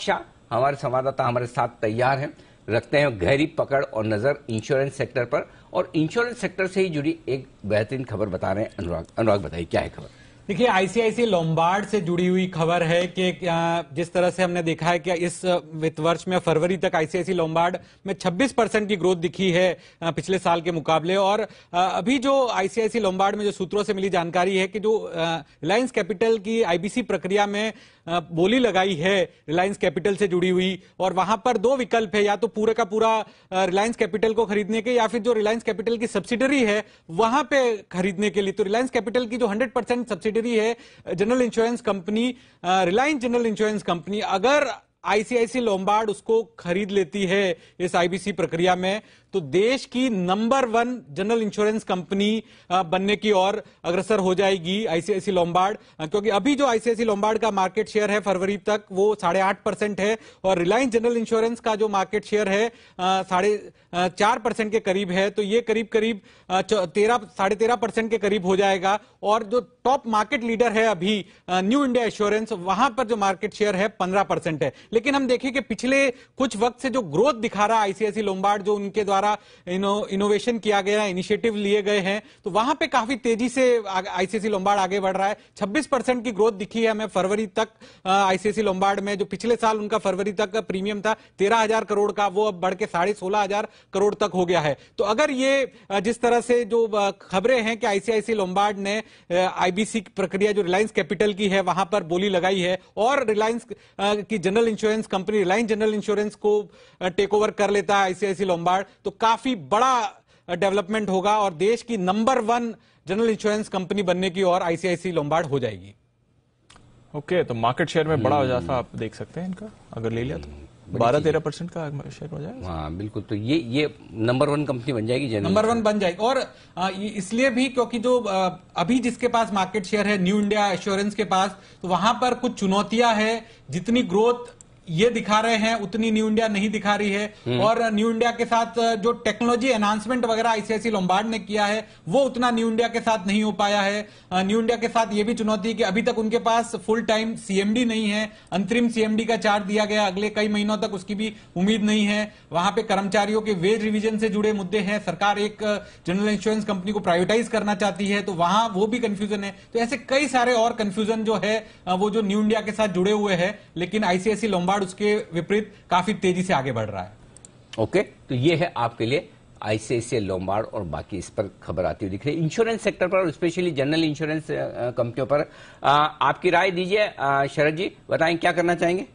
शाह हमारे संवाददाता हमारे साथ तैयार हैं रखते हैं गहरी पकड़ और नजर इंश्योरेंस सेक्टर पर और इंश्योरेंस सेक्टर से ही जुड़ी एक बेहतरीन खबर बता रहे हैं अनुराग अनुराग बताइए क्या है खबर देखिए आईसीआईसी लोम्बार्ड से जुड़ी हुई खबर है कि जिस तरह से हमने देखा है कि इस वित्त वर्ष में फरवरी तक आईसीआईसी लोम्बार्ड में 26 परसेंट की ग्रोथ दिखी है पिछले साल के मुकाबले और अभी जो आईसीआईसी लोम्बार्ड में जो सूत्रों से मिली जानकारी है कि जो रिलायंस कैपिटल की आईबीसी प्रक्रिया में बोली लगाई है रिलायंस कैपिटल से जुड़ी हुई और वहां पर दो विकल्प है या तो पूरे का पूरा रिलायंस कैपिटल को खरीदने के या फिर जो रिलायंस कैपिटल की सब्सिडरी है वहां पे खरीदने के लिए तो रिलायंस कैपिटल की जो हंड्रेड परसेंट सब्सिडी सब्सिडरी है general insurance company Reliance General insurance Company अगर आईसीआईसी लोम्बार्ड उसको खरीद लेती है इस आईबीसी प्रक्रिया में तो देश की number one general insurance company बनने की ओर अग्रसर हो जाएगी आईसीआईसी लोम्बार्ड क्योंकि अभी जो आईसीआईसी लोम्बार्ड का मार्केट शेयर है फरवरी तक वो साढ़े आठ परसेंट है और रिलायंस जनरल इंश्योरेंस का जो मार्केट शेयर है साढ़े चार परसेंट के करीब है तो ये करीब करीब तेरह साढ़े तेरह परसेंट के करीब हो जाएगा और जो टॉप मार्केट लीडर है अभी न्यू इंडिया इंश्योरेंस वहां पर जो मार्केट शेयर है पंद्रह परसेंट है लेकिन हम देखें कि पिछले कुछ वक्त से जो ग्रोथ दिखा रहा आईसीआईसी लोम्बार्ड जो उनके द्वारा इनोवेशन किया गया इनिशिएटिव लिए गए हैं तो वहां पे काफी तेजी से आईसीआईसी लोम्बार्ड आगे बढ़ रहा है छब्बीस परसेंट की ग्रोथ दिखी है हमें फरवरी तक आईसीआईसी लोम्बार्ड में जो पिछले साल उनका फरवरी तक प्रीमियम था तेरह करोड़ का वो अब बढ़ के साढ़े सोलह करोड़ तक हो गया है तो अगर ये जिस तरह से जो खबरें हैं कि आईसीआईसी लोम्बार्ड ने आईबीसी प्रक्रिया जो रिलायंस कैपिटल की है वहां पर बोली लगाई है और रिलायंस की general insurance insurance company Reliance General Insurance को टेक uh, ओवर कर लेता है आईसीआईसी लोम्बार्ड तो काफी बड़ा डेवलपमेंट uh, होगा और देश की number one general insurance company बनने की और आईसीआईसी लोम्बार्ड हो जाएगी ओके okay, तो मार्केट शेयर में बड़ा hmm. इजाफा आप देख सकते हैं इनका अगर ले लिया तो hmm. बारह तेरह परसेंट का शेयर हो जाएगा हाँ बिल्कुल तो ये ये नंबर वन कंपनी बन जाएगी नंबर वन बन जाएगी और uh, इसलिए भी क्योंकि जो अभी जिसके पास मार्केट शेयर है न्यू इंडिया एश्योरेंस के पास तो वहां पर कुछ चुनौतियां है जितनी ग्रोथ ये दिखा रहे हैं उतनी न्यू इंडिया नहीं दिखा रही है हम्म। और न्यू इंडिया के साथ जो टेक्नोलॉजी एनहांसमेंट वगैरह आईसीआईसी लोम्बार्ड ने किया है वो उतना न्यू इंडिया के साथ नहीं हो पाया है न्यू इंडिया के साथ ये भी चुनौती है कि अभी तक उनके पास फुल टाइम सीएमडी नहीं है अंतरिम सीएमडी का चार्ज दिया गया अगले कई महीनों तक उसकी भी उम्मीद नहीं है वहां पे कर्मचारियों के वेज रिविजन से जुड़े मुद्दे हैं सरकार एक जनरल इंश्योरेंस कंपनी को प्राइवेटाइज करना चाहती है तो वहां वो भी कंफ्यूजन है तो ऐसे कई सारे और कंफ्यूजन जो है वो जो न्यू इंडिया के साथ जुड़े हुए हैं लेकिन आईसीआईसी लोम्बार्ड नाबार्ड उसके विपरीत काफी तेजी से आगे बढ़ रहा है ओके तो ये है आपके लिए आईसीआईसीआई लोमबार्ड और बाकी इस पर खबर आती हुई दिख रही है इंश्योरेंस सेक्टर पर स्पेशली जनरल इंश्योरेंस कंपनियों पर आ, आपकी राय दीजिए शरद जी बताएं क्या करना चाहेंगे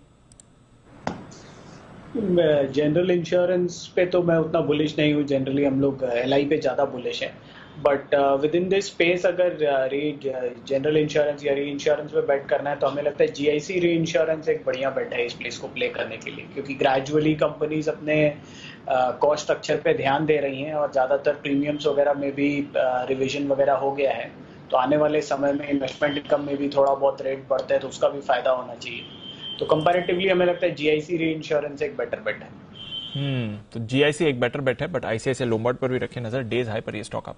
जनरल इंश्योरेंस पे तो मैं उतना बुलिश नहीं हूँ जनरली हम लोग एल पे ज्यादा बुलिश है but within this space अगर जनरल uh, इंश्योरेंस uh, या री इंश्योरेंस में बेट करना है तो हमें लगता है जीआईसी री इंश्योरेंस एक बढ़िया बेट है इस प्लेस को प्ले करने के लिए क्योंकि ग्रेजुअली कंपनीज अपने कॉस्ट uh, स्ट्रक्चर पे ध्यान दे रही हैं और ज़्यादातर प्रीमियम्स वगैरह में भी रिविजन वगैरह हो गया है तो आने वाले समय में इन्वेस्टमेंट इनकम में भी थोड़ा बहुत रेट बढ़ता है तो उसका भी फायदा होना चाहिए तो कंपेरेटिवली हमें लगता है जीआईसी री इंश्योरेंस एक बेटर बेट है हम्म तो जीआईसी एक बेटर बेट है बट आईसीआईसी लोमबार्ड पर भी रखे नजर डेज हाई पर ये स्टॉक